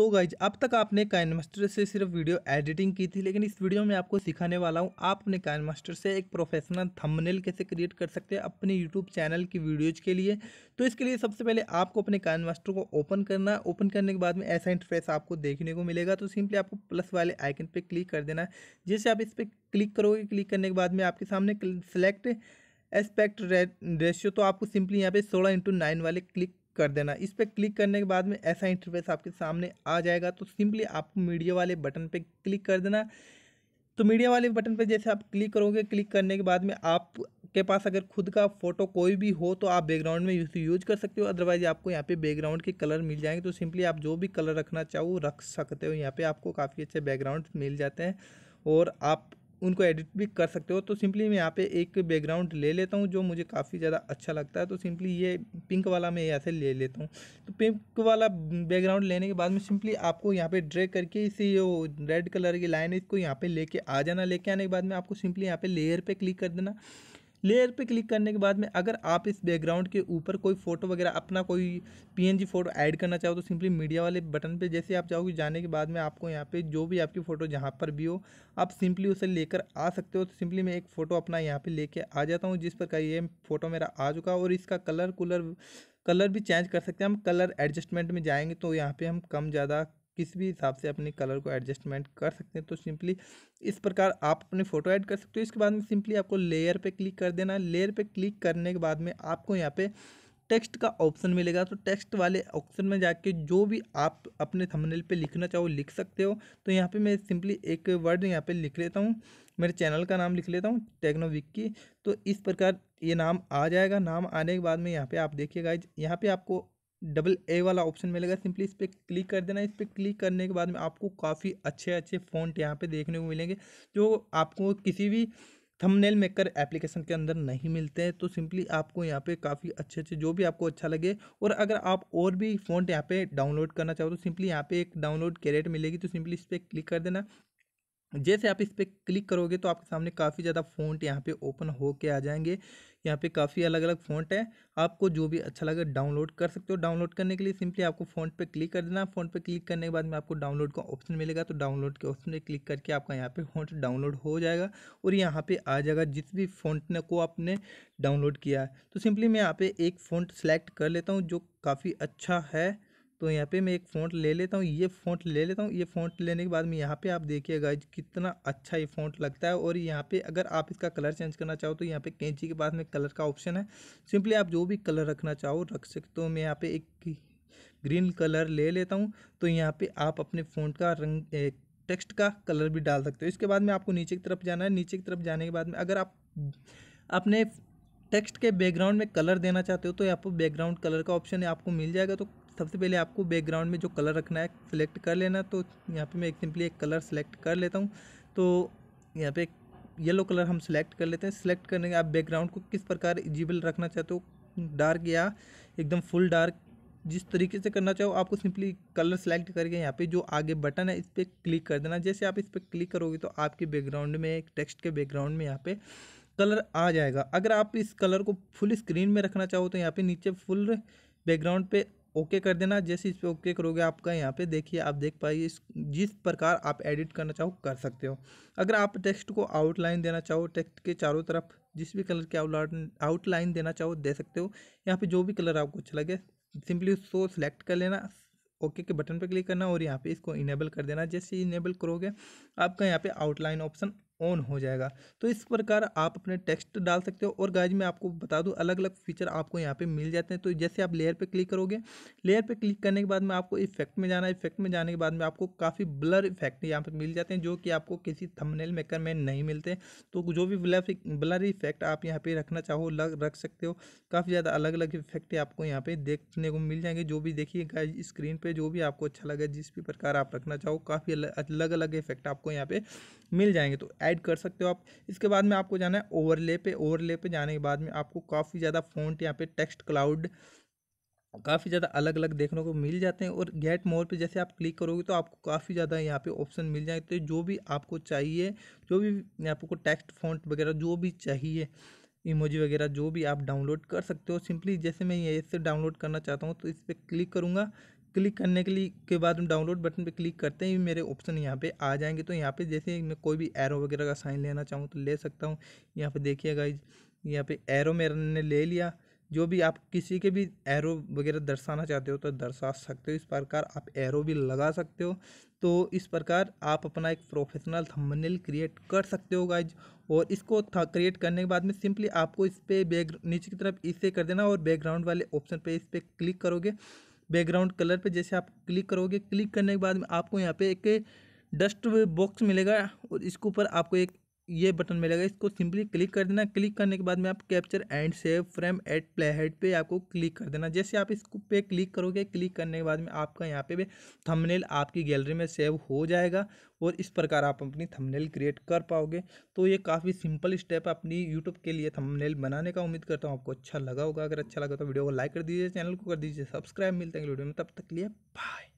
तो गाइज अब तक आपने कैन मास्टर से सिर्फ वीडियो एडिटिंग की थी लेकिन इस वीडियो में आपको सिखाने वाला हूँ आप अपने कैन मास्टर से एक प्रोफेशनल थंबनेल कैसे क्रिएट कर सकते हैं अपने यूट्यूब चैनल की वीडियोज़ के लिए तो इसके लिए सबसे पहले आपको अपने कैन मास्टर को ओपन करना है ओपन करने के बाद में ऐसा इंटरफेस आपको देखने को मिलेगा तो सिंपली आपको प्लस वाले आइकन पर क्लिक कर देना है जैसे आप इस पर क्लिक करोगे क्लिक करने के बाद में आपके सामने सेलेक्ट एस्पेक्ट रेशियो तो आपको सिंपली यहाँ पे सोलह इंटू नाइन वाले क्लिक कर देना इस पर क्लिक करने के बाद में ऐसा इंटरफेस आपके सामने आ जाएगा तो सिंपली आपको मीडिया वाले बटन पर क्लिक कर देना तो मीडिया वाले बटन पर जैसे आप क्लिक करोगे क्लिक करने के बाद में आपके पास अगर खुद का फ़ोटो कोई भी हो तो आप बैकग्राउंड में यूज यूज कर सकते हो अदरवाइज आपको यहाँ पे बैकग्राउंड के कलर मिल जाएंगे तो सिंपली आप जो भी कलर रखना चाहो रख सकते हो यहाँ पे आपको काफ़ी अच्छे बैकग्राउंड मिल जाते हैं और आप उनको एडिट भी कर सकते हो तो सिंपली मैं यहाँ पे एक बैकग्राउंड ले लेता हूँ जो मुझे काफ़ी ज़्यादा अच्छा लगता है तो सिंपली ये पिंक वाला मैं यहाँ से ले लेता हूँ तो पिंक वाला बैकग्राउंड लेने के बाद में सिंपली आपको यहाँ पे ड्रैग करके इसी जो रेड कलर की लाइन है इसको यहाँ पे लेके आ जाना लेके आने के बाद में आपको सिंपली यहाँ पे लेयर पर क्लिक कर देना लेयर पे क्लिक करने के बाद में अगर आप इस बैकग्राउंड के ऊपर कोई फोटो वगैरह अपना कोई पीएनजी फोटो ऐड करना चाहो तो सिंपली मीडिया वाले बटन पे जैसे आप जाओगे जाने के बाद में आपको यहाँ पे जो भी आपकी फ़ोटो जहाँ पर भी हो आप सिंपली उसे लेकर आ सकते हो तो सिंपली मैं एक फ़ोटो अपना यहाँ पर ले आ जाता हूँ जिस पर का ये फ़ोटो मेरा आ चुका और इसका कलर कूलर कलर भी चेंज कर सकते हैं हम कलर एडजस्टमेंट में जाएंगे तो यहाँ पे हम कम ज़्यादा किसी भी हिसाब से अपने कलर को एडजस्टमेंट कर सकते हैं तो सिंपली इस प्रकार आप अपने फ़ोटो ऐड कर सकते हो इसके बाद में सिंपली आपको लेयर पे क्लिक कर देना है लेयर पे क्लिक करने के बाद में आपको यहाँ पे टेक्स्ट का ऑप्शन मिलेगा तो टेक्स्ट वाले ऑप्शन में जाके जो भी आप अपने थंबनेल पे लिखना चाहो लिख सकते हो तो यहाँ पे मैं सिंपली एक वर्ड यहाँ पे लिख लेता हूँ मेरे चैनल का नाम लिख लेता हूँ टेक्नोविक की तो इस प्रकार ये नाम आ जाएगा नाम आने के बाद में यहाँ पे आप देखिएगा यहाँ पे आपको डबल ए वाला ऑप्शन मिलेगा सिंपली इस पर क्लिक कर देना इस पर क्लिक करने के बाद में आपको काफ़ी अच्छे अच्छे फ़ॉन्ट यहाँ पे देखने को मिलेंगे जो आपको किसी भी थंबनेल मेकर एप्लीकेशन के अंदर नहीं मिलते हैं तो सिंपली आपको यहाँ पे काफ़ी अच्छे अच्छे जो भी आपको अच्छा लगे और अगर आप और भी फ़ॉन्ट यहाँ पे डाउनलोड करना चाहो तो सिंपली यहाँ पे एक डाउनलोड कैरेट मिलेगी तो सिंपली इस पर क्लिक कर देना जैसे आप इस पर क्लिक करोगे तो आपके सामने काफ़ी ज़्यादा फ़ॉन्ट यहाँ पे ओपन हो के आ जाएंगे यहाँ पे काफ़ी अलग अलग फ़ॉन्ट है आपको जो भी अच्छा लगे डाउनलोड कर सकते हो डाउनलोड करने के लिए सिंपली आपको फ़ोन पे क्लिक कर देना फ़ोन पे क्लिक करने के बाद में आपको डाउनलोड का ऑप्शन मिलेगा तो डाउनलोड के ऑप्शन पर क्लिक करके आपका यहाँ पर फोन डाउनलोड हो जाएगा और यहाँ पर आ जाएगा जिस भी फ़ोन को आपने डाउनलोड किया है तो सिंपली मैं यहाँ पर एक फ़ोन सेलेक्ट कर लेता हूँ जो काफ़ी अच्छा है तो यहाँ पे मैं एक फ़ॉन्ट ले लेता हूँ ये फ़ॉन्ट ले लेता हूँ ये फ़ॉन्ट लेने के बाद में यहाँ पे आप देखिए गाइज कितना अच्छा ये फ़ॉन्ट लगता है और यहाँ पे अगर आप इसका कलर चेंज करना चाहो तो यहाँ पे कैंची के पास में कलर का ऑप्शन है सिंपली आप जो भी कलर रखना चाहो रख सकते हो मैं यहाँ पे एक ग्रीन कलर ले लेता हूँ तो यहाँ पर आप अपने फ़ोन का रंग टेक्स्ट का कलर भी डाल सकते हो इसके बाद में आपको नीचे की तरफ जाना है नीचे की तरफ जाने के बाद में अगर आप अपने टेक्स्ट के बैकग्राउंड में कलर देना चाहते हो तो यहाँ पर बैकग्राउंड कलर का ऑप्शन आपको मिल जाएगा तो सबसे पहले आपको बैकग्राउंड में जो कलर रखना है सिलेक्ट कर लेना तो यहाँ पे मैं एक सिंपली एक कलर सेलेक्ट कर लेता हूँ तो यहाँ पे येलो कलर हम सिलेक्ट कर लेते हैं सिलेक्ट करने के आप बैकग्राउंड को किस प्रकार इजिबल रखना चाहते हो डार्क या एकदम फुल डार्क जिस तरीके से करना चाहो आपको सिंपली कलर सेलेक्ट करके यहाँ पे जो आगे बटन है इस पर क्लिक कर देना जैसे आप इस पर क्लिक करोगे तो आपके बैकग्राउंड में एक टेक्स्ट के बैकग्राउंड में यहाँ पे कलर आ जाएगा अगर आप इस कलर को फुल स्क्रीन में रखना चाहो तो यहाँ पे नीचे फुल बैकग्राउंड पे ओके कर देना जैसे इस पर ओके करोगे आपका यहाँ पे देखिए आप देख पाइए इस जिस प्रकार आप एडिट करना चाहो कर सकते हो अगर आप टेक्स्ट को आउटलाइन देना चाहो टेक्स्ट के चारों तरफ जिस भी कलर के आउटलाइन आउटलाइन देना चाहो दे सकते हो यहाँ पे जो भी कलर आपको अच्छा लगे सिंपली उसको सेलेक्ट कर लेना ओके के बटन पर क्लिक करना और यहाँ पर इसको इनेबल कर देना जैसे इनेबल करोगे आपका यहाँ पे आउटलाइन ऑप्शन ऑन हो जाएगा तो इस प्रकार आप अपने टेक्स्ट डाल सकते हो और गाइज मैं आपको बता दूं अलग अलग फीचर आपको यहाँ पे मिल जाते हैं तो जैसे आप लेयर पे क्लिक करोगे लेयर पे क्लिक करने के बाद में आपको इफेक्ट में जाना इफेक्ट में जाने के बाद में आपको काफ़ी ब्लर इफेक्ट यहाँ पर मिल जाते हैं जो कि आपको किसी थमनेल मेकर में नहीं मिलते तो जो भी ब्लर ब्लर इफेक्ट आप यहाँ पर रखना चाहो लग रख सकते हो काफ़ी ज़्यादा अलग अलग इफेक्ट आपको यहाँ पर देखने को मिल जाएंगे जो भी देखिए गाइज स्क्रीन पर जो भी आपको अच्छा लगे जिस भी प्रकार आप रखना चाहो काफ़ी अलग अलग इफेक्ट आपको यहाँ पर मिल जाएंगे तो ऐड कर सकते हो आप इसके बाद में आपको जाना है ओवरले पे ओवरले पे जाने के बाद में आपको काफ़ी ज़्यादा फ़ॉन्ट यहाँ पे टेक्स्ट क्लाउड काफ़ी ज़्यादा अलग अलग देखने को मिल जाते हैं और गेट मोर पे जैसे आप क्लिक करोगे तो आपको काफ़ी ज़्यादा यहाँ पे ऑप्शन मिल जाएंगे तो जो भी आपको चाहिए जो भी आपको टेक्स्ट फॉन्ट वगैरह जो भी चाहिए इमोजी वगैरह जो भी आप डाउनलोड कर सकते हो सिंपली जैसे मैं ये इससे डाउनलोड करना चाहता हूँ तो इस पर क्लिक करूँगा क्लिक करने के लिए के बाद हम डाउनलोड बटन पे क्लिक करते ही मेरे ऑप्शन यहाँ पे आ जाएंगे तो यहाँ पे जैसे मैं कोई भी एरो वगैरह का साइन लेना चाहूँ तो ले सकता हूँ यहाँ पे देखिए गाइज यहाँ पे एरो मैंने ले लिया जो भी आप किसी के भी एरो वगैरह दर्शाना चाहते हो तो दर्शा सकते हो इस प्रकार आप एरो भी लगा सकते हो तो इस प्रकार आप अपना एक प्रोफेशनल थंबनेल क्रिएट कर सकते हो गाइज और इसको क्रिएट करने के बाद में सिंपली आपको इस पर बैक नीचे की तरफ इसे कर देना और बैकग्राउंड वाले ऑप्शन पे इस पर क्लिक करोगे बैकग्राउंड कलर पे जैसे आप क्लिक करोगे क्लिक करने के बाद में आपको यहाँ पे एक डस्ट बॉक्स मिलेगा और इसके ऊपर आपको एक ये बटन मिलेगा इसको सिंपली क्लिक कर देना क्लिक करने के बाद में आप capture and save frame at play head पर आपको क्लिक कर देना जैसे आप इसको पे क्लिक करोगे क्लिक करने के बाद में आपका यहाँ पे भी थंबनेल आपकी गैलरी में सेव हो जाएगा और इस प्रकार आप अपनी थंबनेल क्रिएट कर पाओगे तो ये काफ़ी सिंपल स्टेप अपनी यूट्यूब के लिए थंबनेल बनाने का उम्मीद करता हूँ आपको अच्छा लगा होगा अगर अच्छा लगा तो वीडियो को लाइक कर दीजिए चैनल को कर दीजिए सब्सक्राइब मिलते हैं वीडियो में तब तक लिए बाय